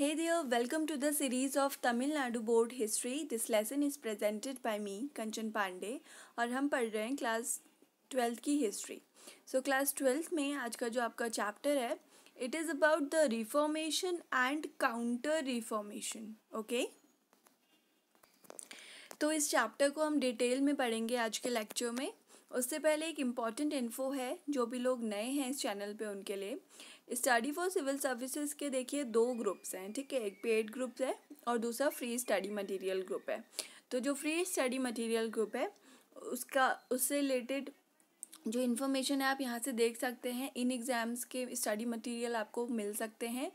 Hey there, welcome to the series of Tamil Nadu Board History. This lesson is presented by me, Kanchan Pandey, और हम पढ़ रहे हैं class twelfth की history so class twelfth में आज का जो आपका चैप्टर है it is about the reformation and counter reformation okay तो इस चैप्टर को हम डिटेल में पढ़ेंगे आज के लेक्चर में उससे पहले एक इम्पॉर्टेंट इन्फो है जो भी लोग नए हैं इस चैनल पे उनके लिए स्टडी फॉर सिविल सर्विसेज के देखिए दो ग्रुप्स हैं ठीक है एक पेड ग्रुप है और दूसरा फ्री स्टडी मटेरियल ग्रुप है तो जो फ्री स्टडी मटेरियल ग्रुप है उसका उससे रिलेटेड जो इन्फॉर्मेशन है आप यहाँ से देख सकते हैं इन एग्ज़ाम्स के स्टडी मटेरियल आपको मिल सकते हैं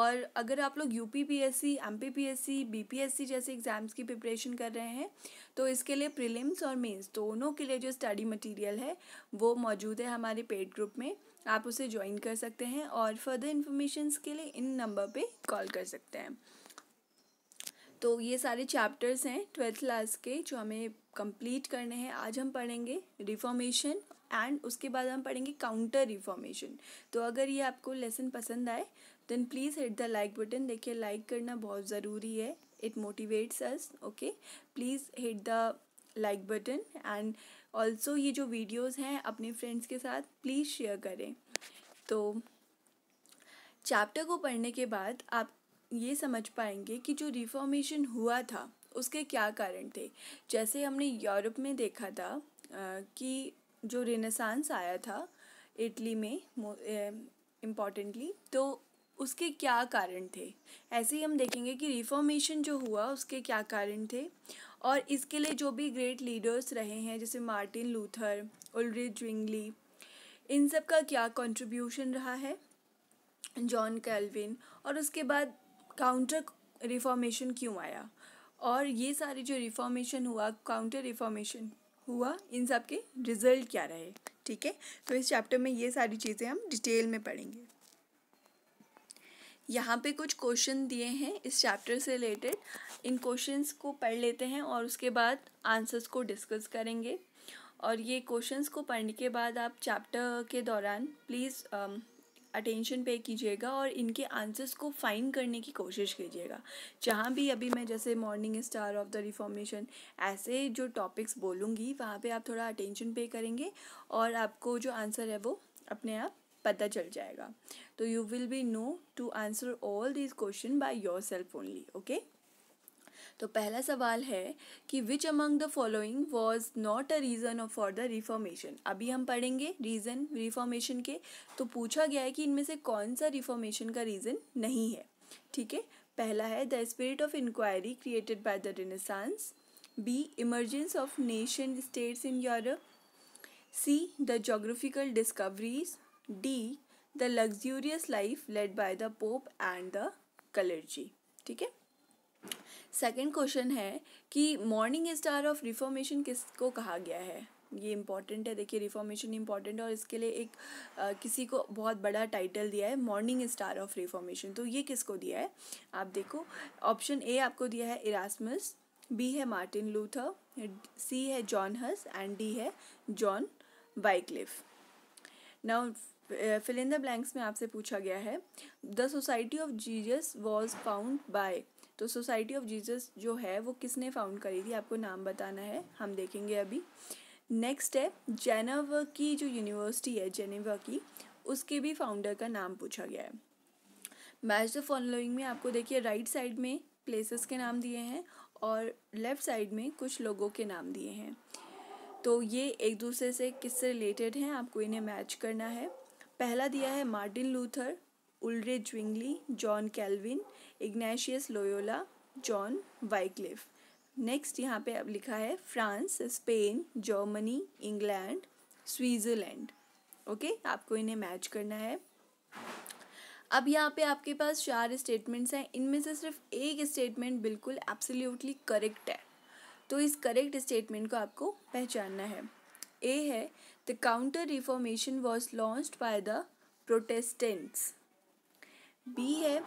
और अगर आप लोग U P P S C M P P S C B P S C जैसे एग्ज़ाम्स की प्रिपरेशन कर रहे हैं तो इसके लिए प्रिलिम्स और मेंस दोनों के लिए जो स्टडी मटेरियल है वो मौजूद है हमारे पेड ग्रुप में आप उसे ज्वाइन कर सकते हैं और फर्दर इन्फॉर्मेशन के लिए इन नंबर पे कॉल कर सकते हैं तो ये सारे चैप्टर्स हैं ट्वेल्थ क्लास के जो हमें कंप्लीट करने हैं आज हम पढ़ेंगे रिफॉर्मेशन एंड उसके बाद हम पढ़ेंगे काउंटर रिफॉर्मेशन तो अगर ये आपको लेसन पसंद आए then please hit the like button देखिए लाइक करना बहुत ज़रूरी है it motivates us okay please hit the like button and also ये जो वीडियोज़ हैं अपने फ्रेंड्स के साथ प्लीज़ शेयर करें तो चैप्टर को पढ़ने के बाद आप ये समझ पाएंगे कि जो रिफॉर्मेशन हुआ था उसके क्या कारण थे जैसे हमने यूरोप में देखा था कि जो रेनेसांस आया था इटली में इम्पॉर्टेंटली तो उसके क्या कारण थे ऐसे ही हम देखेंगे कि रिफॉर्मेशन जो हुआ उसके क्या कारण थे और इसके लिए जो भी ग्रेट लीडर्स रहे हैं जैसे मार्टिन लूथर उलरी ज्विंगली इन सब का क्या कंट्रीब्यूशन रहा है जॉन कैलविन और उसके बाद काउंटर रिफॉर्मेशन क्यों आया और ये सारे जो रिफॉर्मेशन हुआ काउंटर रिफॉर्मेशन हुआ इन सब के रिज़ल्ट क्या रहे ठीक है तो इस चैप्टर में ये सारी चीज़ें हम डिटेल में पढ़ेंगे यहाँ पे कुछ क्वेश्चन दिए हैं इस चैप्टर से रिलेटेड इन क्वेश्चंस को पढ़ लेते हैं और उसके बाद आंसर्स को डिस्कस करेंगे और ये क्वेश्चंस को पढ़ने के बाद आप चैप्टर के दौरान प्लीज़ अटेंशन पे कीजिएगा और इनके आंसर्स को फाइंड करने की कोशिश कीजिएगा जहाँ भी अभी मैं जैसे morning star of the reformation ऐसे जो टॉपिक्स बोलूँगी वहाँ पर आप थोड़ा अटेंशन पे करेंगे और आपको जो आंसर है वो अपने आप पता चल जाएगा तो you will be know to answer all this question by yourself only okay तो पहला सवाल है कि which among the following was not a reason for the reformation अभी हम पढ़ेंगे रीज़न रिफॉर्मेशन के तो पूछा गया है कि इनमें से कौन सा रिफॉर्मेशन का रीज़न नहीं है ठीक है पहला है the spirit of inquiry created by the renaissance B emergence of nation states in Europe C the geographical discoveries D the luxurious life led by the pope and the clergy ठीक है second question है कि morning star of reformation किसको कहा गया है ये important है देखिए रिफॉर्मेशन इंपॉर्टेंट है और इसके लिए एक आ, किसी को बहुत बड़ा टाइटल दिया है मॉर्निंग स्टार ऑफ रिफॉर्मेशन तो ये किसको दिया है आप देखो ऑप्शन ए आपको दिया है इरासमस बी है मार्टिन लूथर सी है जॉन हस एंड डी है John Wycliffe now fill in the blanks में आपसे पूछा गया है the society of Jesus was found by तो सोसाइटी ऑफ जीजस जो है वो किसने फाउंड करी थी आपको नाम बताना है हम देखेंगे अभी नेक्स्ट है जेनेवा की जो यूनिवर्सिटी है जेनेवा की उसके भी फाउंडर का नाम पूछा गया है मैच द फॉलोइंग में आपको देखिए राइट साइड में प्लेसेस के नाम दिए हैं और लेफ़्ट साइड में कुछ लोगों के नाम दिए हैं तो ये एक दूसरे से किससे रिलेटेड हैं आपको इन्हें मैच करना है पहला दिया है Martin Luther Ulrich Zwingli John Calvin Ignatius Loyola John Wycliffe next यहाँ पे अब लिखा है France Spain Germany England Switzerland okay आपको इन्हें मैच करना है अब यहाँ पे आपके पास चार स्टेटमेंट्स हैं इनमें से सिर्फ एक स्टेटमेंट बिल्कुल एब्सोल्युटली करेक्ट है तो इस करेक्ट स्टेटमेंट को आपको पहचानना है ए है The Counter Reformation was launched by the Protestants. B है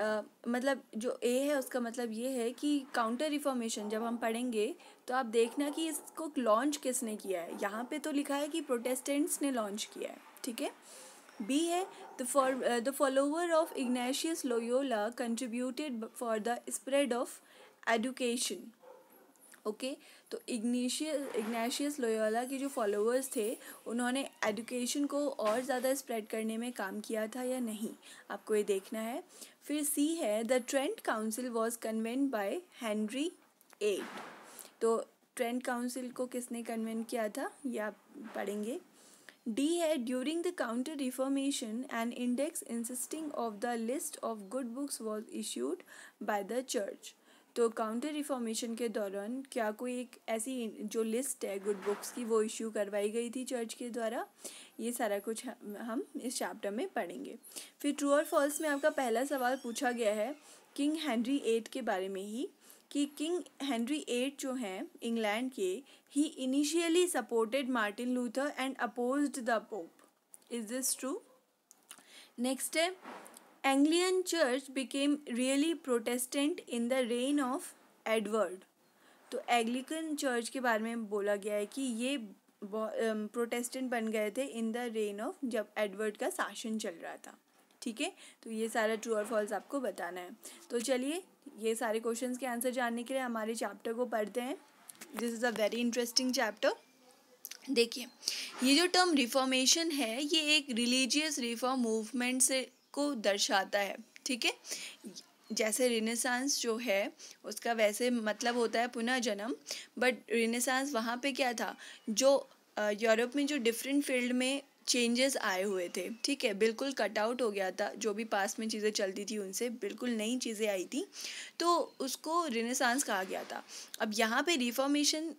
Uh, मतलब जो ए है उसका मतलब ये है कि काउंटर रिफॉर्मेशन जब हम पढ़ेंगे तो आप देखना कि इसको लॉन्च किसने किया है यहाँ पे तो लिखा है कि प्रोटेस्टेंट्स ने लॉन्च किया है ठीक है बी है the for the follower of Ignatius Loyola contributed for the spread of education okay तो इग्निशियस इग्नेशियस लोयोला के जो फॉलोअर्स थे उन्होंने एडुकेशन को और ज़्यादा स्प्रेड करने में काम किया था या नहीं आपको ये देखना है फिर सी है the Trent council was convened by Henry eight तो ट्रेंट काउंसिल को किसने कन्वेंट किया था ये आप पढ़ेंगे डी है during the counter reformation and index insisting of the list of good books was issued by the church तो काउंटर रिफॉर्मेशन के दौरान क्या कोई एक ऐसी जो लिस्ट है गुड बुक्स की वो इश्यू करवाई गई थी चर्च के द्वारा ये सारा कुछ हम इस चैप्टर में पढ़ेंगे फिर ट्रू और फॉल्स में आपका पहला सवाल पूछा गया है किंग हेनरी एट के बारे में ही कि किंग हेनरी एट जो हैं इंग्लैंड के ही initially supported Martin Luther and opposed the pope is this true next है Anglican church became really Protestant in the reign of Edward तो एग्लिकन चर्च के बारे में बोला गया है कि ये प्रोटेस्टेंट बन गए थे इन द रेन ऑफ जब एडवर्ड का शासन चल रहा था ठीक है तो ये सारा ट्रू और फॉल्स आपको बताना है तो चलिए ये सारे क्वेश्चंस के आंसर जानने के लिए हमारे चैप्टर को पढ़ते हैं this is a very interesting chapter देखिए ये जो टर्म रिफॉर्मेशन है ये एक रिलीजियस रिफॉर्म मूवमेंट से को दर्शाता है ठीक है जैसे रिनेसांस जो है उसका वैसे मतलब होता है पुनः जन्म बट रिनेसांस वहाँ पे क्या था जो यूरोप में जो डिफरेंट फील्ड में चेंजेस आए हुए थे ठीक है बिल्कुल कट आउट हो गया था जो भी पास में चीज़ें चलती थी उनसे बिल्कुल नई चीज़ें आई थी तो उसको रिनेसांस कहा गया था अब यहाँ पे रिफॉर्मेशन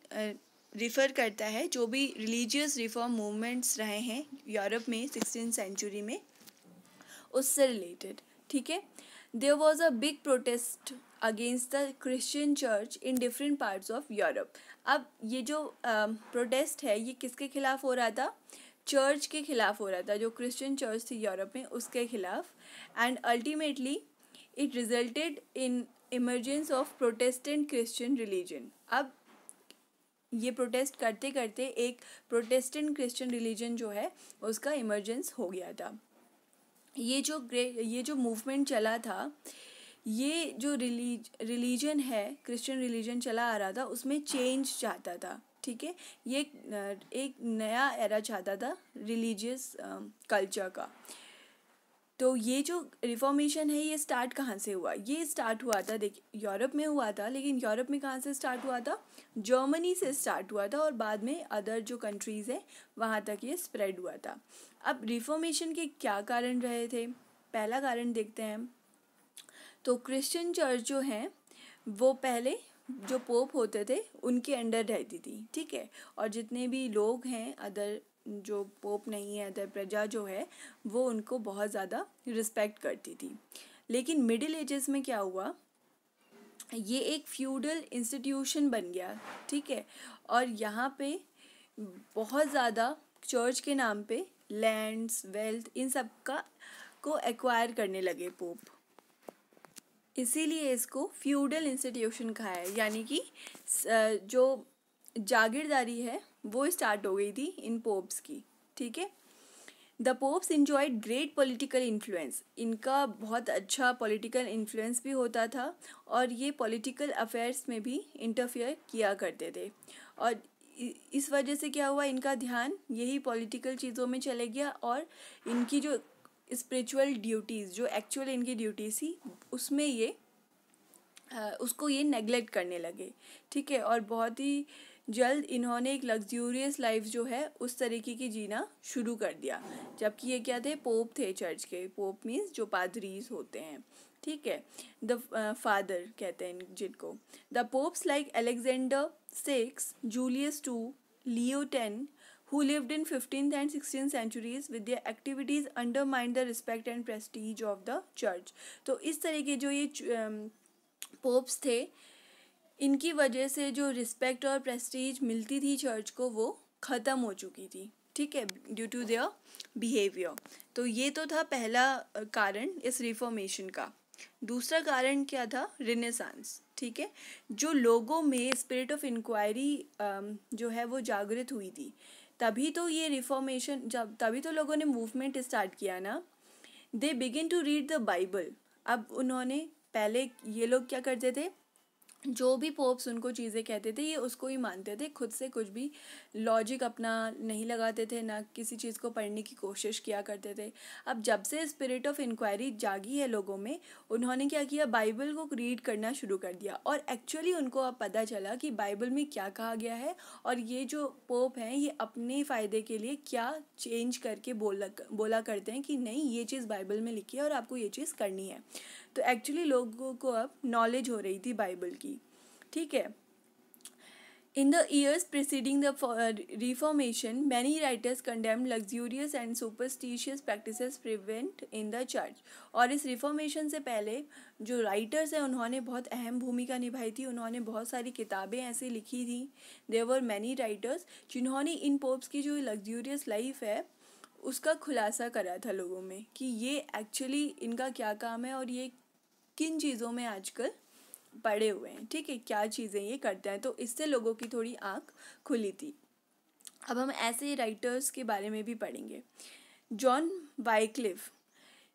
रिफ़र करता है जो भी रिलीजियस रिफॉर्म मूवमेंट्स रहे हैं यूरोप में सिक्सटीन सेंचुरी में उससे रिलेटेड ठीक है there was a big protest against the Christian church in different parts of Europe अब ये जो प्रोटेस्ट um, uh, है ये किसके खिलाफ हो रहा था चर्च के खिलाफ हो रहा था जो क्रिश्चियन चर्च थी यूरोप में उसके खिलाफ and ultimately it resulted in emergence of protestant Christian religion अब ये प्रोटेस्ट करते करते एक प्रोटेस्टेंट क्रिश्चियन रिलीजन जो है उसका इमरजेंस हो गया था ये जो ग्रे ये जो मूवमेंट चला था ये जो रिलीज रिलीजन है क्रिश्चियन रिलीजन चला आ रहा था उसमें चेंज चाहता था ठीक है ये एक नया एरा चाहता था रिलीजियस कल्चर um, का तो ये जो रिफॉर्मेशन है ये स्टार्ट कहाँ से हुआ ये स्टार्ट हुआ था देख यूरोप में हुआ था लेकिन यूरोप में कहाँ से स्टार्ट हुआ था जर्मनी से स्टार्ट हुआ था और बाद में अदर जो कंट्रीज़ हैं वहाँ तक ये स्प्रेड हुआ था अब रिफॉर्मेशन के क्या कारण रहे थे पहला कारण देखते हैं तो क्रिश्चियन चर्च जो हैं वो पहले जो पोप होते थे उनके अंडर रहती थी ठीक है और जितने भी लोग हैं अदर जो पोप नहीं है अदर प्रजा जो है वो उनको बहुत ज़्यादा रिस्पेक्ट करती थी लेकिन मिडिल एजेस में क्या हुआ ये एक फ्यूडल इंस्टीट्यूशन बन गया ठीक है और यहाँ पे बहुत ज़्यादा चर्च के नाम पे लैंड्स वेल्थ इन सब का को एक्वायर करने लगे पोप इसीलिए इसको फ्यूडल इंस्टीट्यूशन कहा है यानी कि जो जागीरदारी है वो स्टार्ट हो गई थी इन पोप्स की ठीक है the popes enjoyed great political influence इनका बहुत अच्छा पॉलिटिकल इन्फ्लुएंस भी होता था और ये पॉलिटिकल अफेयर्स में भी इंटरफेयर किया करते थे और इस वजह से क्या हुआ इनका ध्यान यही पॉलिटिकल चीज़ों में चले गया और इनकी जो स्पिरिचुअल ड्यूटीज़ जो एक्चुअल इनकी ड्यूटीज थी उसमें ये उसको ये नेग्लेक्ट करने लगे ठीक है और बहुत ही जल्द इन्होंने एक लग्जूरियस लाइफ जो है उस तरीके की जीना शुरू कर दिया जबकि ये क्या थे पोप थे चर्च के पोप मीन्स जो पादरीज होते हैं ठीक है द फादर कहते हैं जिनको the popes like Alexander six Julius II, Leo X, who lived in 15th and 16th centuries with their activities undermined the respect and prestige of the church. तो इस तरह के जो ये पोप्स थे इनकी वजह से जो रिस्पेक्ट और प्रेस्टीज मिलती थी चर्च को वो ख़त्म हो चुकी थी ठीक है ड्यू टू देयर बिहेवियर तो ये तो था पहला कारण इस रिफॉर्मेशन का दूसरा कारण क्या था रिनेसांस ठीक है जो लोगों में स्पिरिट ऑफ इंक्वायरी जो है वो जागृत हुई थी तभी तो ये रिफॉर्मेशन जब तभी तो लोगों ने मूवमेंट स्टार्ट किया ना they begin to read the Bible अब उन्होंने पहले ये लोग क्या करते थे जो भी पोप्स उनको चीज़ें कहते थे ये उसको ही मानते थे खुद से कुछ भी लॉजिक अपना नहीं लगाते थे ना किसी चीज़ को पढ़ने की कोशिश किया करते थे अब जब से स्पिरिट ऑफ इंक्वायरी जागी है लोगों में उन्होंने क्या किया बाइबल को रीड करना शुरू कर दिया और एक्चुअली उनको अब पता चला कि बाइबल में क्या कहा गया है और ये जो पोप हैं ये अपने फ़ायदे के लिए क्या चेंज करके बोला बोला करते हैं कि नहीं ये चीज़ बाइबल में लिखी है और आपको ये चीज़ करनी है तो एक्चुअली लोगों को अब नॉलेज हो रही थी बाइबल की ठीक है in the years preceding the reformation many writers condemn luxurious and superstitious practice prevalent in the church और इस रिफॉर्मेशन से पहले जो राइटर्स हैं उन्होंने बहुत अहम भूमिका निभाई थी उन्होंने बहुत सारी किताबें ऐसे लिखी थी देवर मैनी राइटर्स जिन्होंने इन पोप्स की जो लग्जूरियस लाइफ है उसका खुलासा करा था लोगों में कि ये एक्चुअली इनका क्या काम है और ये किन चीज़ों में आजकल पड़े हुए हैं ठीक है क्या चीज़ें ये करते हैं तो इससे लोगों की थोड़ी आँख खुली थी अब हम ऐसे राइटर्स के बारे में भी पढ़ेंगे जॉन वाइक्लिफ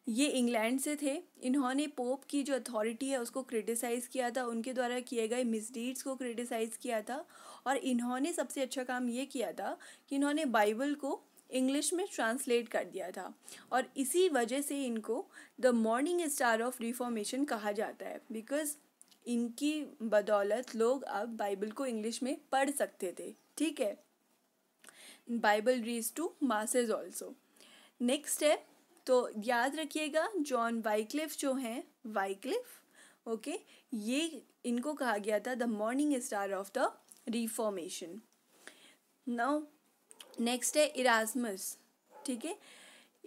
ये इंग्लैंड से थे इन्होंने पोप की जो अथॉरिटी है उसको क्रिटिसाइज़ किया था उनके द्वारा किए गए मिसडीड्स को क्रिटिसाइज़ किया था और इन्होंने सबसे अच्छा काम ये किया था कि इन्होंने बाइबल को इंग्लिश में ट्रांसलेट कर दिया था और इसी वजह से इनको the morning star of reformation कहा जाता है बिकॉज इनकी बदौलत लोग अब बाइबल को इंग्लिश में पढ़ सकते थे ठीक है Bible reach to masses also next है तो याद रखिएगा जॉन वाइक्लिफ जो हैं वाइक्लिफ ओके ये इनको कहा गया था the morning star of the reformation now next है इराजमस ठीक है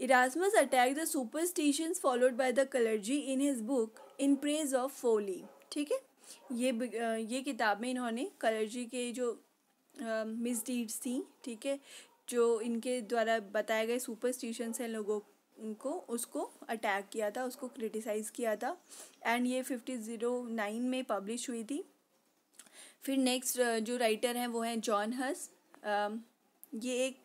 Erasmus attack the superstitions followed by the clergy in his book in praise of folly ठीक है ये ये किताब में इन्होंने कलर्जी के जो मिसडीड्स थी ठीक है जो इनके द्वारा बताए गए सुपरस्टिशंस हैं लोगों को उसको अटैक किया था उसको क्रिटिसाइज़ किया था एंड ये फिफ्टी ज़ीरो नाइन में पब्लिश हुई थी फिर नेक्स्ट जो राइटर हैं वो हैं जॉन हस ये एक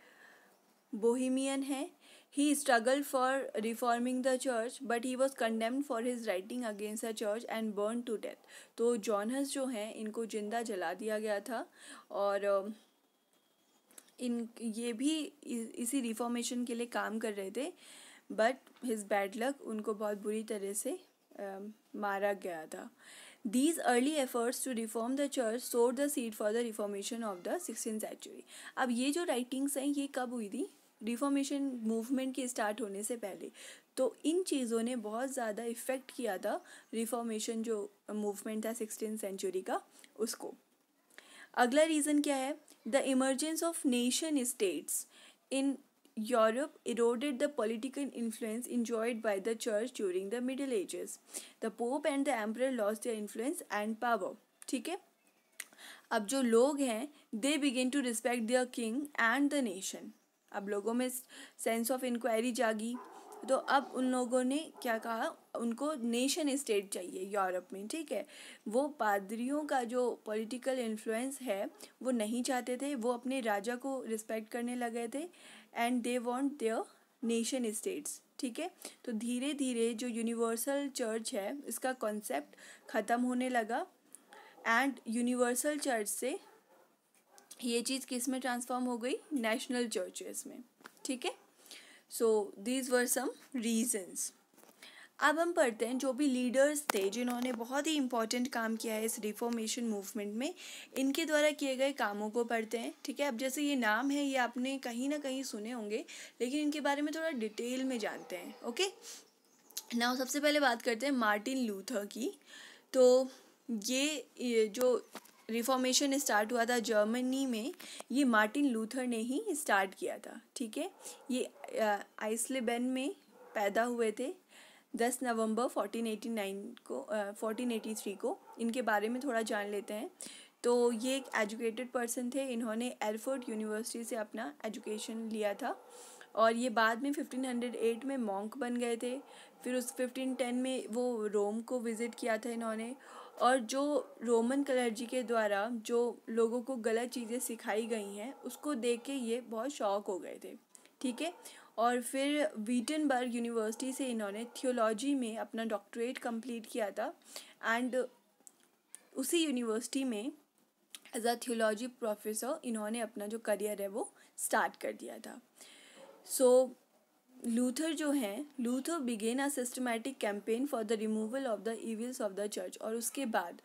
बोहिमियन है he struggle for reforming the church but he was condemn for his writing against the church and burn to death तो जॉनस जो हैं इनको जिंदा जला दिया गया था और इन ये भी इसी रिफॉर्मेशन के लिए काम कर रहे थे बट हिज बैड लक उनको बहुत बुरी तरह से uh, मारा गया था these early efforts to reform the church sowed the seed for the reformation of the sixteen century अब ये जो राइटिंग्स हैं ये कब हुई थी रिफॉर्मेशन मूवमेंट के स्टार्ट होने से पहले तो इन चीज़ों ने बहुत ज़्यादा इफ़ेक्ट किया था रिफॉर्मेशन जो मूवमेंट था सिक्सटीन सेंचुरी का उसको अगला रीज़न क्या है the emergence of nation states in Europe eroded the political influence enjoyed by the church during the Middle Ages. The Pope and the Emperor lost their influence and power. ठीक है अब जो लोग हैं they began to respect their king and the nation अब लोगों में sense of inquiry जागी तो अब उन लोगों ने क्या कहा उनको नेशन स्टेट चाहिए यूरोप में ठीक है वो पादरियों का जो पॉलिटिकल इन्फ्लुएंस है वो नहीं चाहते थे वो अपने राजा को रिस्पेक्ट करने लगे थे and they want their nation states ठीक है तो धीरे धीरे जो यूनिवर्सल चर्च है इसका कॉन्सेप्ट ख़त्म होने लगा एंड यूनिवर्सल चर्च से ये चीज़ किस में ट्रांसफॉर्म हो गई नेशनल चर्चेस में ठीक है so these were some regions अब हम पढ़ते हैं जो भी लीडर्स थे जिन्होंने बहुत ही इंपॉर्टेंट काम किया है इस रिफॉर्मेशन मूवमेंट में इनके द्वारा किए गए कामों को पढ़ते हैं ठीक है अब जैसे ये नाम है ये आपने कहीं ना कहीं सुने होंगे लेकिन इनके बारे में थोड़ा डिटेल में जानते हैं ओके ना सबसे पहले बात करते हैं मार्टिन लूथर की तो ये, ये जो रिफॉर्मेशन स्टार्ट हुआ था जर्मनी में ये मार्टिन लूथर ने ही स्टार्ट किया था ठीक है ये आइसलेबेन में पैदा हुए थे दस नवंबर 1489 को फोर्टीन एटी थ्री को इनके बारे में थोड़ा जान लेते हैं तो ये एक एजुकेटेड पर्सन थे इन्होंने एलफोर्ड यूनिवर्सिटी से अपना एजुकेशन लिया था और ये बाद में 1508 में मॉन्क बन गए थे फिर उस 1510 में वो रोम को विज़िट किया था इन्होंने और जो रोमन कलर्जी के द्वारा जो लोगों को गलत चीज़ें सिखाई गई हैं उसको देख के ये बहुत शौक हो गए थे ठीक है और फिर वीटनबर्ग यूनिवर्सिटी से इन्होंने थियोलॉजी में अपना डॉक्टरेट कंप्लीट किया था एंड उसी यूनिवर्सिटी में एज अ थियोलॉजी प्रोफेसर इन्होंने अपना जो करियर है वो स्टार्ट कर दिया था सो so, लूथर जो हैं Luther began a systematic campaign for the removal of the evils of the church और उसके बाद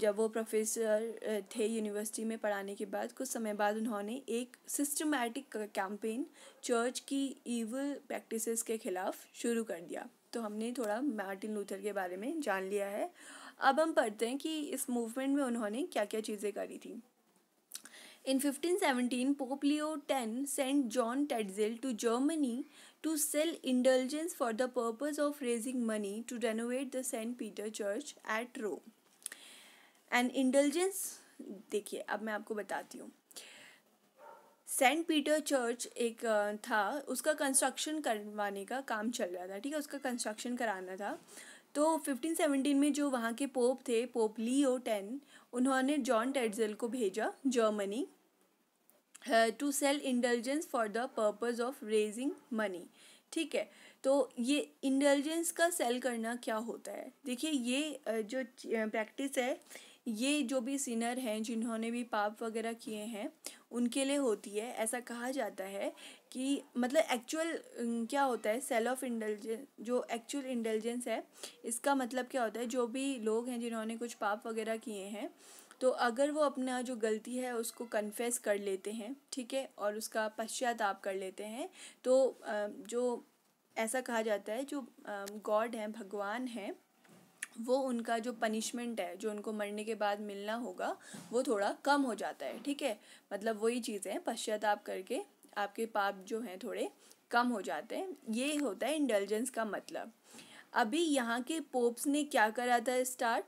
जब वो प्रोफेसर थे यूनिवर्सिटी में पढ़ाने के बाद कुछ समय बाद उन्होंने एक सिस्टमैटिक कैंपेन चर्च की ईवल प्रैक्टिसेस के ख़िलाफ़ शुरू कर दिया तो हमने थोड़ा मार्टिन लूथर के बारे में जान लिया है अब हम पढ़ते हैं कि इस मूवमेंट में उन्होंने क्या क्या चीज़ें करी थी in 1517, seventeen Leo ten sent John Tetzel to Germany to sell indulgence for the purpose of raising money to renovate the Saint Peter church at Rome and indulgence देखिए अब मैं आपको बताती हूँ सेंट पीटर चर्च एक था उसका construction करवाने का काम चल रहा था ठीक है उसका कंस्ट्रक्शन कराना था तो 1517 में जो वहाँ के पोप थे पोप लियो टेन उन्होंने जॉन टेडजल को भेजा Germany to sell indulgence for the purpose of raising money ठीक है तो ये इंडलजेंस का सेल करना क्या होता है देखिए ये जो प्रैक्टिस है ये जो भी सिनर हैं जिन्होंने भी पाप वगैरह किए हैं उनके लिए होती है ऐसा कहा जाता है कि मतलब एक्चुअल क्या होता है सेल ऑफ इंटेलिजेंस जो एक्चुअल इंटेलिजेंस है इसका मतलब क्या होता है जो भी लोग हैं जिन्होंने कुछ पाप वगैरह किए हैं तो अगर वो अपना जो गलती है उसको कन्फेस कर लेते हैं ठीक है और उसका पश्चाताप कर लेते हैं तो जो ऐसा कहा जाता है जो गॉड हैं भगवान हैं वो उनका जो पनिशमेंट है जो उनको मरने के बाद मिलना होगा वो थोड़ा कम हो जाता है ठीक है मतलब वही चीज़ें पश्चाताप करके आपके पाप जो हैं थोड़े कम हो जाते हैं ये होता है इंटेलिजेंस का मतलब अभी यहाँ के पोप्स ने क्या करा था स्टार्ट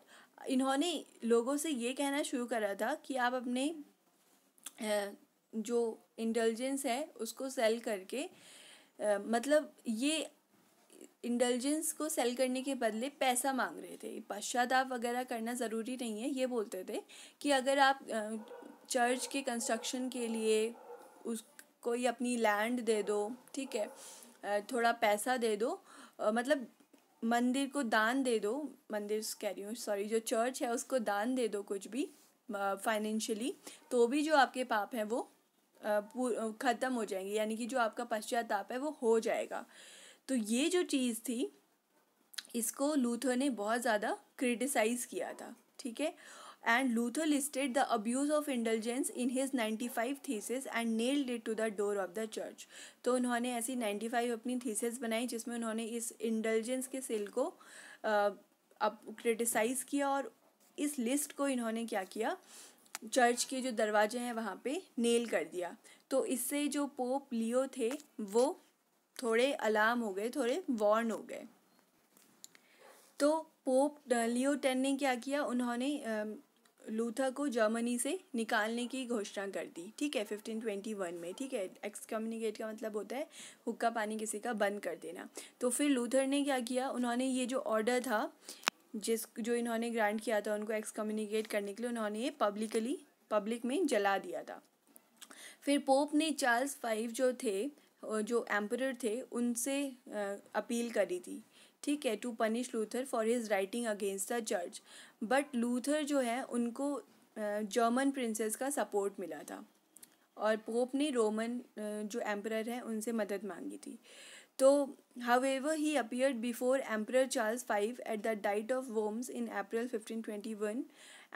इन्होंने लोगों से ये कहना शुरू करा था कि आप अपने जो इंटेलिजेंस है उसको सेल करके मतलब ये इंडलजेंस को सेल करने के बदले पैसा मांग रहे थे पश्चाताप वगैरह करना ज़रूरी नहीं है ये बोलते थे कि अगर आप चर्च के कंस्ट्रक्शन के लिए उस कोई अपनी लैंड दे दो ठीक है थोड़ा पैसा दे दो मतलब मंदिर को दान दे दो मंदिर कह रही हूँ सॉरी जो चर्च है उसको दान दे दो कुछ भी फाइनेंशियली तो भी जो आपके पाप हैं वो ख़त्म हो जाएंगे यानी कि जो आपका पश्चाताप है वो हो जाएगा तो ये जो चीज़ थी इसको लूथर ने बहुत ज़्यादा क्रिटिसाइज़ किया था ठीक है Luther listed the abuse of of in his ninety five thesis and nailed it to the door of the church तो उन्होंने ऐसी नाइन्टी फाइव अपनी थीसेज बनाई जिसमें उन्होंने इस इंटेलिजेंस के सेल को अब क्रिटिसाइज़ किया और इस लिस्ट को इन्होंने क्या किया चर्च के जो दरवाजे हैं वहाँ पे नेल कर दिया तो इससे जो पोप लियो थे वो थोड़े अलार्म हो गए थोड़े वॉर्न हो गए तो पोप लियो टेन ने क्या किया उन्होंने लूथर को जर्मनी से निकालने की घोषणा कर दी ठीक है 1521 में ठीक है एक्सकम्युनिकेट का मतलब होता है हुक्का पानी किसी का बंद कर देना तो फिर लूथर ने क्या किया उन्होंने ये जो ऑर्डर था जिस जो इन्होंने ग्रांट किया था उनको एक्सकम्युनिकेट करने के लिए उन्होंने ये पब्लिकली पब्लिक में जला दिया था फिर पोप ने चार्ल्स फाइव जो थे जो एम्पर थे उनसे अपील करी थी ठीक है to punish Luther for his writing against the church but Luther जो है उनको जर्मन प्रिंसेस का सपोर्ट मिला था और पोप ने रोमन जो एम्पर हैं उनसे मदद मांगी थी तो however he appeared before emperor Charles five at the diet of Worms in April fifteen twenty one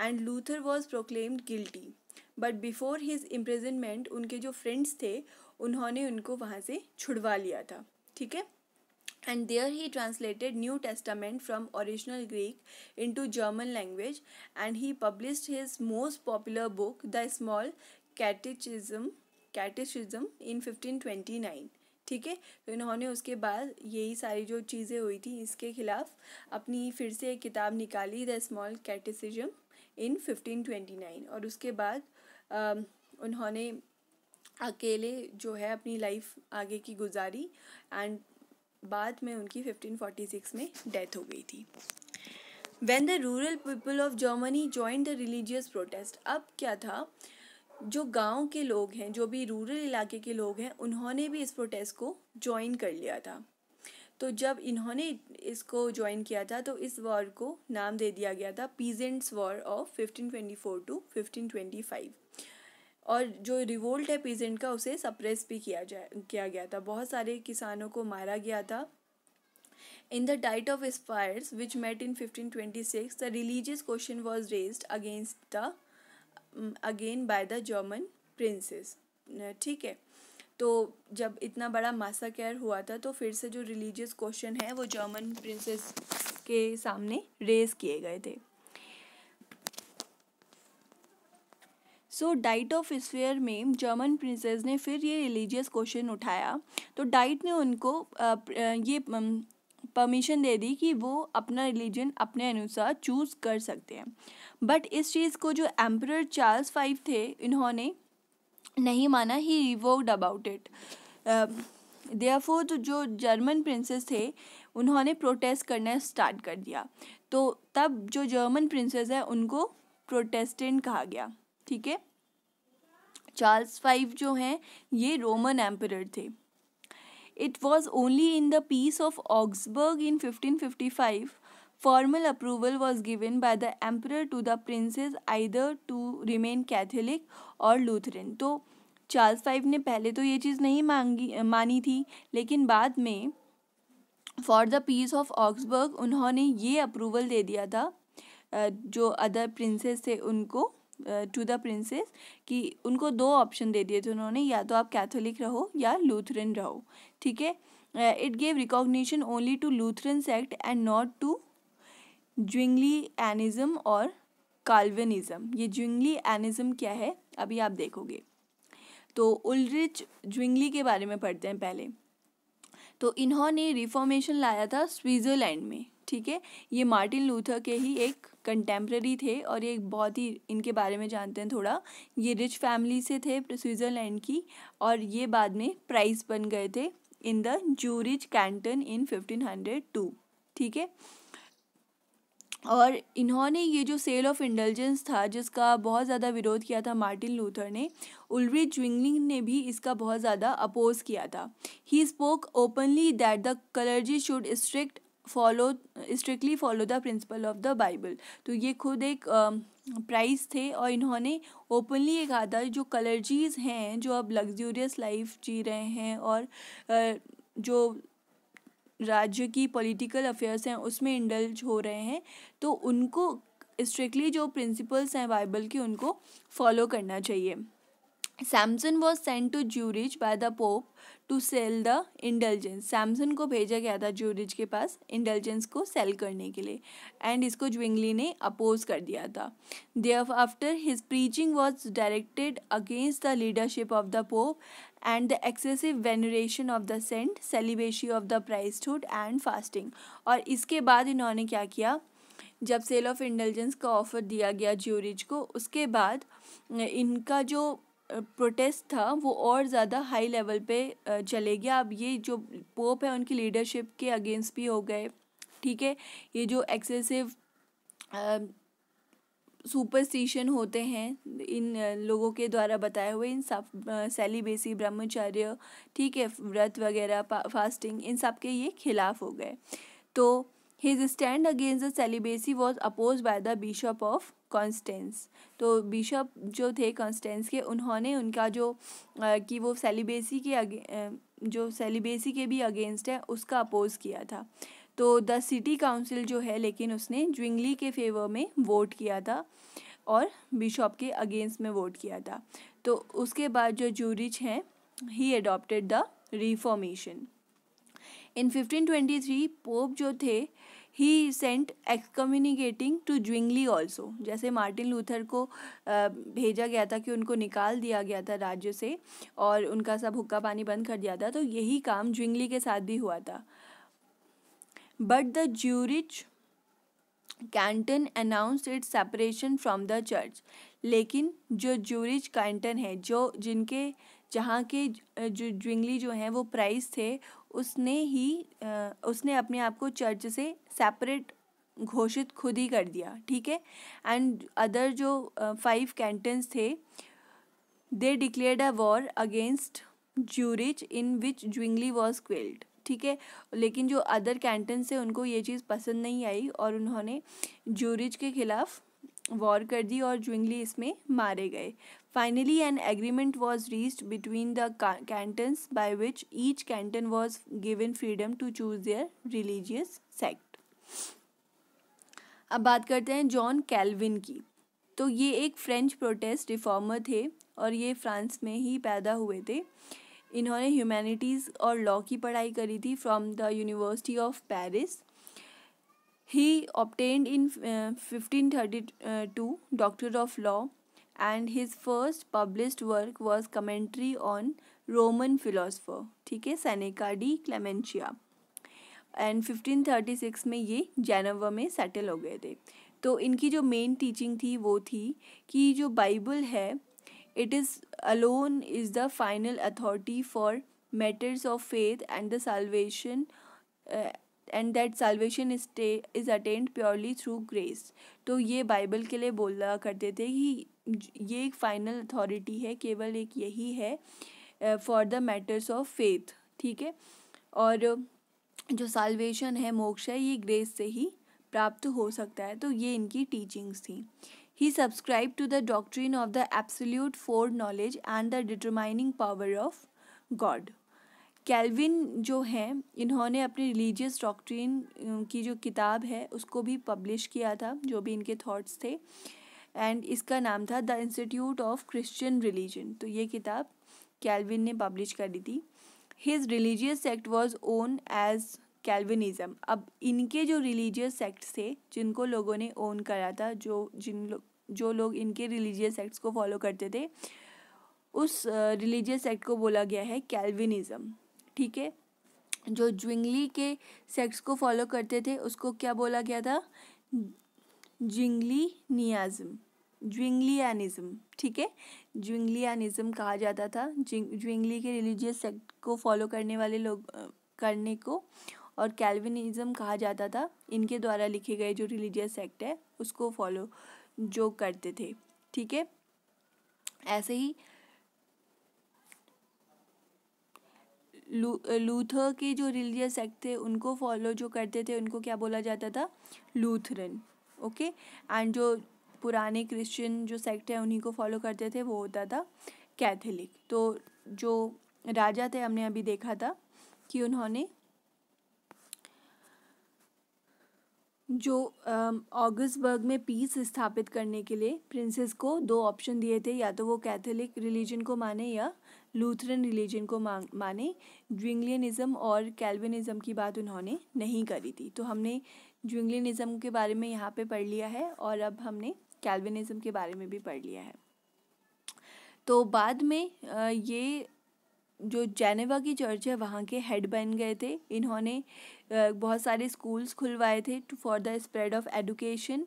and Luther was proclaimed guilty but before his imprisonment उनके जो फ्रेंड्स थे उन्होंने उनको वहाँ से छुड़वा लिया था ठीक है and there he translated New Testament from original Greek into German language and he publish his most popular book the small catechism catechism in fifteen twenty nine ठीक है तो इन्होंने उसके बाद यही सारी जो चीज़ें हुई थी इसके खिलाफ अपनी फिर से एक किताब निकाली the small catechism in fifteen twenty nine और उसके बाद आ, उन्होंने अकेले जो है अपनी लाइफ आगे की गुजारी एंड बाद में उनकी 1546 में डेथ हो गई थी when the rural people of Germany join the religious protest अब क्या था जो गांव के लोग हैं जो भी रूरल इलाके के लोग हैं उन्होंने भी इस प्रोटेस्ट को ज्वाइन कर लिया था तो जब इन्होंने इसको ज्वाइन किया था तो इस वॉर को नाम दे दिया गया था पीजेंट्स वॉर ऑफ 1524 टू 1525 और जो रिवोल्ट है पीजेंट का उसे सप्रेस भी किया जाए किया गया था बहुत सारे किसानों को मारा गया था in the diet of Spires which met in fifteen twenty six the religious question was raise against the again by the German princes ठीक है तो जब इतना बड़ा मासा कैर हुआ था तो फिर से जो रिलीजियस क्वेश्चन है वो जर्मन प्रिंसेस के सामने रेज किए गए थे सो डाइट ऑफ स्फेयर में जर्मन प्रिंसेस ने फिर ये रिलीजियस क्वेश्चन उठाया तो डाइट ने उनको ये परमिशन दे दी कि वो अपना रिलीजन अपने अनुसार चूज़ कर सकते हैं बट इस चीज़ को जो एम्पर चार्ल्स फाइव थे इन्होंने नहीं माना he revoked about it therefore तो जो जर्मन प्रिंसेस थे उन्होंने प्रोटेस्ट करना स्टार्ट कर दिया तो तब जो जर्मन प्रिंसेस है उनको प्रोटेस्टेंट कहा गया ठीक है चार्ल्स फाइव जो हैं ये रोमन एम्पर थे it was only in the peace of Augsburg in fifteen fifty five formal approval was given by the emperor to the princes either to remain Catholic और Lutheran तो Charles five ने पहले तो ये चीज़ नहीं मांगी मानी थी लेकिन बाद में for the peace of Augsburg उन्होंने ये अप्रूवल दे दिया था जो अदर प्रिंसेस थे उनको टू द प्रिंसेस कि उनको दो ऑप्शन दे दिए थे उन्होंने या तो आप कैथोलिक रहो या लूथरन रहो ठीक है it gave recognition only to Lutheran sect and not to Zwinglianism और काल्विनिज़म ये ज्विंगली एनिज्म क्या है अभी आप देखोगे तो उल्रिच ज्विंगली के बारे में पढ़ते हैं पहले तो इन्होंने रिफॉर्मेशन लाया था स्विट्ज़रलैंड में ठीक है ये मार्टिन लूथर के ही एक कंटेम्प्रेरी थे और ये बहुत ही इनके बारे में जानते हैं थोड़ा ये रिच फैमिली से थे स्विट्ज़रलैंड की और ये बाद में प्राइस बन गए थे in the Zurich canton in fifteen hundred two ठीक है और इन्होंने ये जो सेल ऑफ इंडलजेंस था जिसका बहुत ज़्यादा विरोध किया था मार्टिन लूथर ने उल्वी ज्विंगलिंग ने भी इसका बहुत ज़्यादा अपोज किया था he spoke openly that the clergy should strict follow strictly follow the principle of the Bible तो ये खुद एक प्राइस थे और इन्होंने ओपनली ये कहा था जो कलर्जीज हैं जो अब लग्जूरियस लाइफ जी रहे हैं और जो राज्य की पॉलिटिकल अफेयर्स हैं उसमें इंडल्ज हो रहे हैं तो उनको स्ट्रिक्टली जो प्रिंसिपल्स हैं बाइबल के उनको फॉलो करना चाहिए Samson was sent to Zurich by the pope to sell the intelligence Samson को भेजा गया था ज्यूरिज के पास इंटेलिजेंस को सेल करने के लिए एंड इसको ज्विंगली ने अपोज कर दिया था they after his preaching was directed against the leadership of the pope and the excessive veneration of the saint celebration of the priesthood and fasting और इसके बाद इन्होंने क्या किया जब सेल ऑफ इंटेलिजेंस का ऑफर दिया गया ज्यूरिज को उसके बाद इनका जो प्रोटेस्ट था वो और ज़्यादा हाई लेवल पे चले गया अब ये जो पोप है उनकी लीडरशिप के अगेंस्ट भी हो गए ठीक है ये जो एक्सेसिव सुपरस्टिशन होते हैं इन लोगों के द्वारा बताए हुए इन सब सेलिबेसी ब्रह्मचार्य ठीक है व्रत वगैरह फास्टिंग इन सब के ये खिलाफ हो गए तो his stand against the celibacy was oppose by the bishop of Constance तो बिशप जो थे कॉन्स्टेंस के उन्होंने उनका जो कि वो सेलिबेसी के अगे जो सेलिबेसी के भी अगेंस्ट है उसका अपोज किया था तो द सिटी काउंसिल जो है लेकिन उसने ज्विंगली के फेवर में वोट किया था और बिशप के अगेंस्ट में वोट किया था तो उसके बाद जो जूरिच हैं he adopted the reformation in fifteen twenty three pope जो थे he sent excommunicating to Zwingli also जैसे मार्टिन लूथर को भेजा गया था कि उनको निकाल दिया गया था राज्य से और उनका सब हुक्का पानी बंद कर दिया था तो यही काम ज्विंगली के साथ भी हुआ था but the Zurich canton announce it separation from the church लेकिन जो ज्यूरिच कैंटन है जो जिनके जहाँ के जो ज्विंगली जो हैं वो प्राइस थे उसने ही उसने अपने आप को चर्च से सेपरेट घोषित खुद ही कर दिया ठीक है एंड अदर जो फाइव कैंटन्स थे they declared a war against Zurich in which Zwingli was quelled ठीक है लेकिन जो अदर कैंटन से उनको ये चीज़ पसंद नहीं आई और उन्होंने ज्यूरिच के खिलाफ वॉर कर दी और ज्विंगली इसमें मारे गए Finally, an agreement was reached between the cantons by which each canton was given freedom to choose their religious sect. अब बात करते हैं जॉन कैलविन की तो ये एक फ्रेंच प्रोटेस्ट रिफॉर्मर थे और ये फ्रांस में ही पैदा हुए थे इन्होंने ह्यूमैनिटीज़ और लॉ की पढ़ाई करी थी from the university of Paris he opted in fifteen thirty two doctor of law and his first published work was commentary on Roman philosopher ठीक है सैनिका डी क्लेमेंशिया एंड 1536 में ये जैनवा में सेटल हो गए थे तो इनकी जो मेन टीचिंग थी वो थी कि जो बाइबल है it is alone is the final authority for matters of faith and the salvation and uh, that that is attend purely through grace तो ये बाइबल के लिए बोला करते थे कि ये एक फाइनल अथॉरिटी है केवल एक यही है for the matters of faith ठीक है और जो साल्वेशन है मोक्ष है ये ग्रेस से ही प्राप्त हो सकता है तो ये इनकी टीचिंग्स थी he subscribe to the doctrine of the absolute fore knowledge and the determining power of God Calvin जो हैं इन्होंने अपने रिलीजियस डॉक्ट्रिन की जो किताब है उसको भी पब्लिश किया था जो भी इनके थॉट्स थे एंड इसका नाम था the Institute of Christian Religion तो ये किताब कैलविन ने पब्लिश करी थी his religious sect was known as Calvinism अब इनके जो रिलीजियस सेक्ट थे जिनको लोगों ने ओन करा था जो जिन लोग जो लोग इनके रिलीजियस सेक्ट्स को फॉलो करते थे उस रिलीजियस सेक्ट को बोला गया है कैलविनिज़म ठीक है जो ज्विंगली के सेक्ट्स को फॉलो करते थे उसको क्या बोला गया था जिंगलीनियाज़म ज्विंगलियानिज्म ठीक है ज्विंगलियानिज्म कहा जाता था ज्विंगली के रिलीजियस सेक्ट को फॉलो करने वाले लोग करने को और कैलविनिज़म कहा जाता था इनके द्वारा लिखे गए जो रिलीजियस सेक्ट है उसको फॉलो जो करते थे ठीक है ऐसे ही लू लूथर के जो रिलीजियस सेक्ट थे उनको फॉलो जो करते थे उनको क्या बोला जाता था लूथरन ओके एंड जो पुराने क्रिश्चियन जो सेक्ट है उन्हीं को फॉलो करते थे वो होता था कैथलिक तो जो राजा थे हमने अभी देखा था कि उन्होंने जो ऑगस्टबर्ग में पीस स्थापित करने के लिए प्रिंसेस को दो ऑप्शन दिए थे या तो वो कैथोलिक रिलीजन को माने या लूथरन रिलीजन को माने ज्विंगलियनिज़म और कैल्विनिज़म की बात उन्होंने नहीं करी थी तो हमने ज्विंगलिनिज़म के बारे में यहाँ पे पढ़ लिया है और अब हमने कैल्विनिज़म के बारे में भी पढ़ लिया है तो बाद में ये जो जेनेवा की चर्च है वहाँ के हेड बन गए थे इन्होंने बहुत सारे स्कूल्स खुलवाए थे to for the spread of education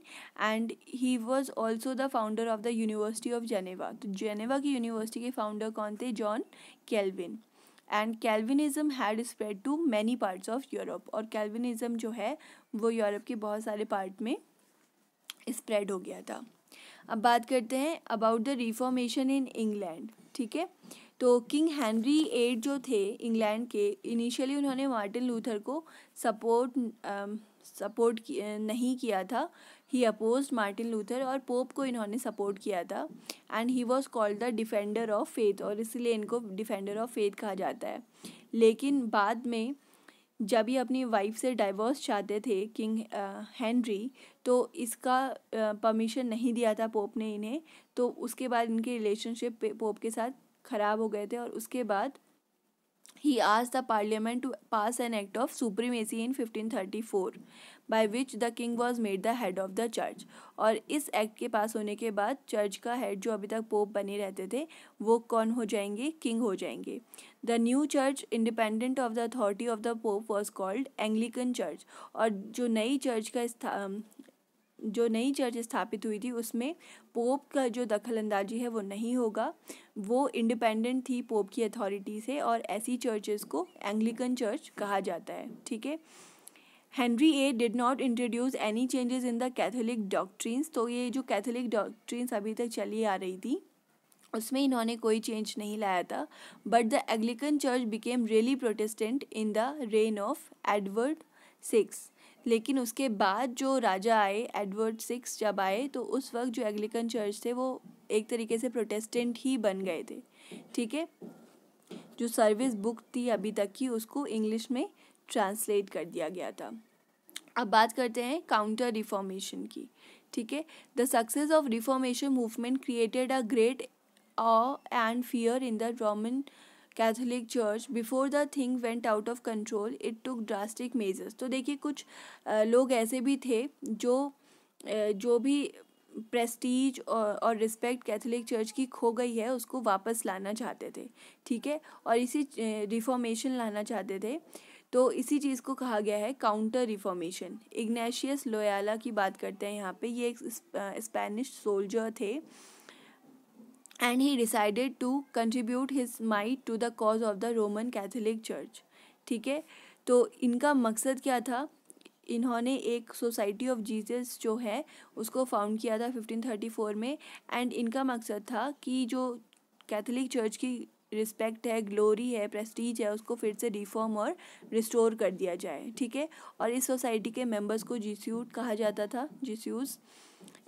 and he was also the founder of the university of Geneva तो जेनेवा की यूनिवर्सिटी के फाउंडर कौन थे John Calvin and Calvinism had spread to many parts of Europe और Calvinism जो है वो Europe के बहुत सारे पार्ट में स्प्रेड हो गया था अब बात करते हैं about the reformation in England ठीक है तो किंग हैंनरी एट जो थे इंग्लैंड के इनिशियली उन्होंने मार्टिन लूथर को सपोर्ट सपोर्ट um, uh, नहीं किया था ही अपोज मार्टिन लूथर और पोप को इन्होंने सपोर्ट किया था and he was called the defender of faith और इसलिए इनको डिफेंडर ऑफ फेथ कहा जाता है लेकिन बाद में जब ये अपनी वाइफ से डाइवोर्स चाहते थे किंग uh, हैंनरी तो इसका परमिशन uh, नहीं दिया था पोप ने इन्हें तो उसके बाद इनके रिलेशनशिप पोप के साथ ख़राब हो गए थे और उसके बाद ही आज the parliament to pass an act of supremacy in fifteen thirty four by which the king was made the head of the church और इस एक्ट के पास होने के बाद चर्च का हेड जो अभी तक पोप बने रहते थे वो कौन हो जाएंगे किंग हो जाएंगे the new church independent of the authority of the pope was called Anglican church और जो नई चर्च का जो नई चर्च स्थापित हुई थी उसमें पोप का जो दखल अंदाजी है वो नहीं होगा वो इंडिपेंडेंट थी पोप की अथॉरिटी से और ऐसी चर्चेस को एंग्लिकन चर्च कहा जाता है ठीक है Henry eight did not introduce any changes in the Catholic doctrines तो ये जो कैथोलिक डॉक्ट्रींस अभी तक चली आ रही थी उसमें इन्होंने कोई चेंज नहीं लाया था but the Anglican church became really Protestant in the reign of Edward six लेकिन उसके बाद जो राजा आए एडवर्ड सिक्स जब आए तो उस वक्त जो एग्लिकन चर्च थे वो एक तरीके से प्रोटेस्टेंट ही बन गए थे ठीक है जो सर्विस बुक थी अभी तक की उसको इंग्लिश में ट्रांसलेट कर दिया गया था अब बात करते हैं काउंटर रिफॉर्मेशन की ठीक है the success of reformation movement created a great and fear in the Roman Catholic church before the thing went out of control it took drastic measures तो देखिए कुछ लोग ऐसे भी थे जो जो भी प्रेस्टीज और और रिस्पेक्ट कैथोलिक चर्च की खो गई है उसको वापस लाना चाहते थे ठीक है और इसी रिफॉर्मेशन लाना चाहते थे तो इसी चीज़ को कहा गया है काउंटर रिफॉर्मेशन इग्नेशियस लोयाला की बात करते हैं यहाँ पे ये एक स्पेनिश सोल्जर थे and he decided to contribute his might to the cause of the Roman Catholic church ठीक है तो इनका मकसद क्या था इन्होंने एक सोसाइटी ऑफ जीसस जो है उसको फाउंड किया था 1534 में एंड इनका मकसद था कि जो कैथोलिक चर्च की रिस्पेक्ट है ग्लोरी है प्रेस्टीज है उसको फिर से रिफॉर्म और रिस्टोर कर दिया जाए ठीक है और इस सोसाइटी के मेंबर्स को जीस्यूट कहा जाता था जीस्यूज़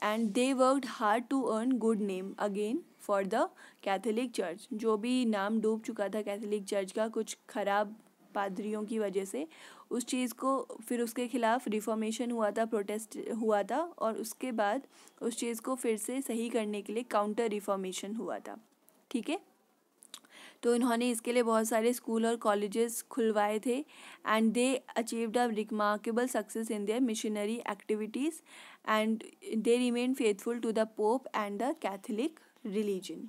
and they worked hard to earn good name again for the Catholic church जो भी नाम डूब चुका था कैथोलिक चर्च का कुछ खराब पादरियों की वजह से उस चीज़ को फिर उसके खिलाफ रिफॉर्मेशन हुआ था प्रोटेस्ट हुआ था और उसके बाद उस चीज़ को फिर से सही करने के लिए काउंटर रिफॉर्मेशन हुआ था ठीक है तो इन्होंने इसके लिए बहुत सारे स्कूल और कॉलेजेस खुलवाए थे and they achieved a remarkable success in their missionary activities and they remain faithful to the pope and the Catholic religion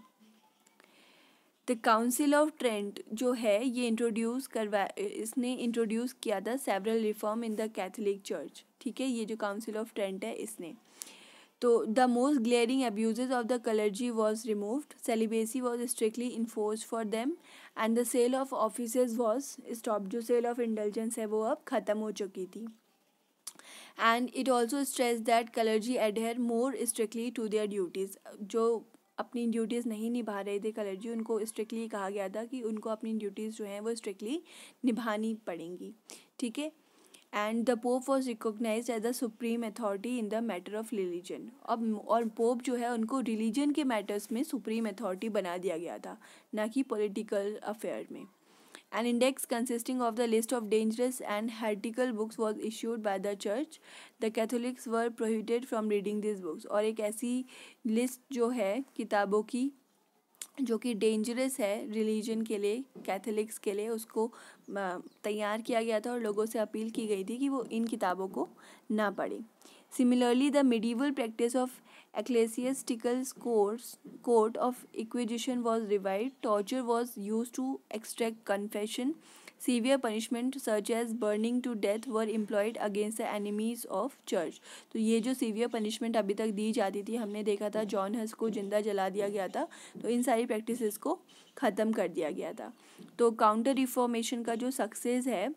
the council of Trent जो है ये इंट्रोड्यूस करवा इसने इंट्रोड्यूस किया था several reform in the Catholic church ठीक है ये जो काउंसिल ऑफ ट्रेंट है इसने तो the most glaring abuse of the clergy was removed celibacy was strictly enforce for them and the sale of office was stop जो sale of intelligence है वो अब ख़त्म हो चुकी थी and it also stress that clergy adhere more strictly to their duties जो अपनी ड्यूटीज़ नहीं निभा रहे थे कलर्जी उनको स्ट्रिक्टली कहा गया था कि उनको अपनी ड्यूटीज़ जो हैं वो स्ट्रिक्टली निभानी पड़ेंगी ठीक है and the pope was recognise as the supreme authority in the matter of religion अब और पोप जो है उनको रिलीजन के मैटर्स में सुप्रीम अथॉरिटी बना दिया गया था ना कि पोलिटिकल अफेयर में and index consisting of the list of dangerous and heretical books was issued by the church the Catholics were prohibited from reading this books और एक ऐसी लिस्ट जो है किताबों की जो कि डेंजरस है रिलीजन के लिए कैथोलिक्स के लिए उसको तैयार किया गया था और लोगों से अपील की गई थी कि वो इन किताबों को ना पढ़े similarly the medieval practice of ecclesiastical course court of inquisition was revived torture was use to extract confession severe punishment such as burning to death were employed against the enemies of church तो ये जो severe punishment अभी तक दी जाती थी हमने देखा था जॉन हस को जिंदा जला दिया गया था तो इन सारी प्रैक्टिस को ख़त्म कर दिया गया था तो काउंटर रिफॉर्मेशन का जो सक्सेस है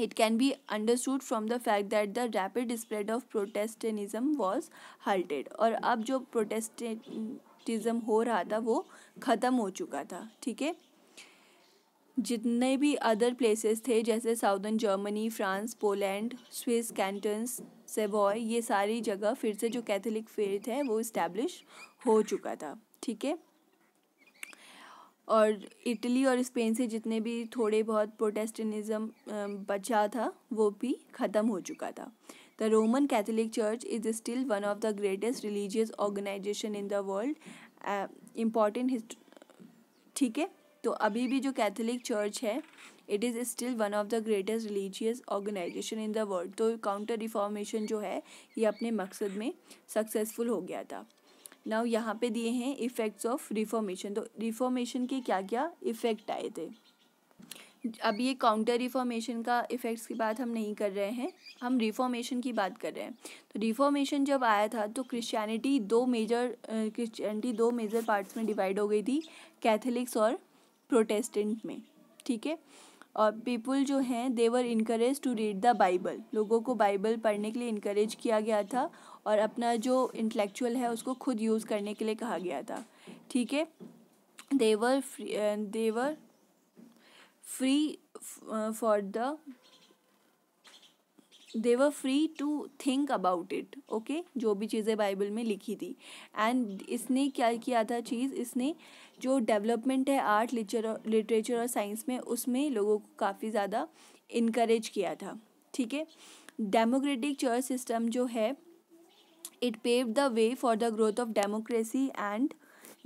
it can be understood from the fact that the rapid spread of Protestantism was halted और अब जो प्रोटेस्टिज्म हो रहा था वो ख़त्म हो चुका था ठीक है जितने भी अदर प्लेसेस थे जैसे southern Germany France Poland Swiss cantons Savoy ये सारी जगह फिर से जो कैथोलिक फेथ है वो इस्टेब्लिश हो चुका था ठीक है और इटली और स्पेन से जितने भी थोड़े बहुत प्रोटेस्टनिज़म बचा था वो भी ख़त्म हो चुका था the Roman Catholic church is still one of the greatest religious organisation in the world important हिस्ट ठीक है तो अभी भी जो कैथोलिक चर्च है it is still one of the greatest religious organisation in the world तो काउंटर रिफॉर्मेशन जो है ये अपने मकसद में सक्सेसफुल हो गया था नाउ यहाँ पे दिए हैं इफ़ेक्ट्स ऑफ रिफॉर्मेशन तो रिफॉर्मेशन के क्या क्या इफ़ेक्ट आए थे अब ये काउंटर रिफॉर्मेशन का इफ़ेक्ट्स की बात हम नहीं कर रहे हैं हम रिफॉर्मेशन की बात कर रहे हैं तो रिफॉर्मेशन जब आया था तो क्रिश्चियनिटी दो मेजर क्रिश्चियनिटी दो मेजर पार्ट्स में डिवाइड हो गई थी कैथलिक्स और प्रोटेस्टेंट में ठीक है और पीपल जो हैं they were encourage to read the Bible लोगों को बाइबल पढ़ने के लिए इनक्रेज किया गया था और अपना जो इंटेलेक्चुअल है उसको खुद यूज़ करने के लिए कहा गया था ठीक है they were free they were free for the they were free to think about it okay जो भी चीज़ें बाइबल में लिखी थी एंड इसने क्या किया था चीज़ इसने जो डेवलपमेंट है आर्ट लिटरेचर और साइंस में उसमें लोगों को काफ़ी ज़्यादा इनक्रेज किया था ठीक है डेमोक्रेटिक चर्च सिस्टम जो है it pave the way for the growth of democracy and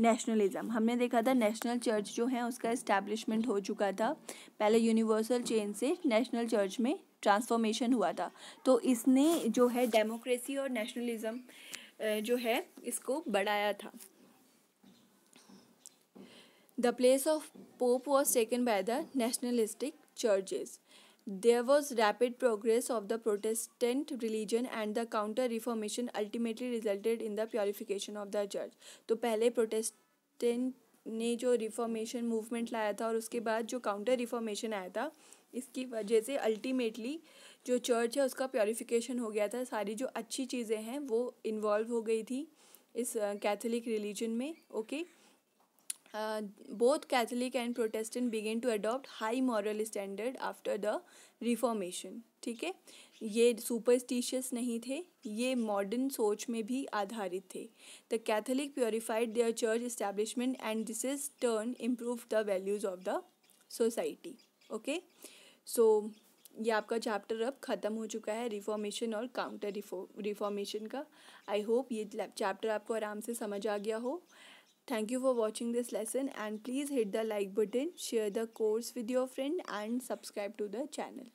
nationalism हमने देखा था नेशनल चर्च जो है उसका इस्टेब्लिशमेंट हो चुका था पहले यूनिवर्सल चेंज से नेशनल चर्च में ट्रांसफॉर्मेशन हुआ था तो इसने जो है डेमोक्रेसी और नेशनलिज्म जो है इसको बढ़ाया था The place of Pope was taken by the nationalistic churches. There was rapid progress of the Protestant religion and the counter reformation ultimately resulted in the purification of the church. तो पहले Protestant ने जो reformation movement लाया था और उसके बाद जो काउंटर रिफॉर्मेशन आया था इसकी वजह से अल्टीमेटली जो चर्च है उसका प्योरीफिकेशन हो गया था सारी जो अच्छी चीज़ें हैं वो इन्वॉल्व हो गई थी इस कैथोलिक रिलीजन में okay okay? Both Catholic and Protestant began to adopt high moral standard after the reformation ठीक है ये सुपरस्टिशियस नहीं थे ये मॉडर्न सोच में भी आधारित थे the Catholic purified their church establishment and this is turn improve the values of the society okay so ये आपका चैप्टर अब ख़त्म हो चुका है रिफॉर्मेशन और काउंटर रिफॉर्मेशन का आई होप ये चैप्टर आपको आराम से समझ आ गया हो Thank you for watching this lesson and please hit the like button, share the course with your friend and subscribe to the channel.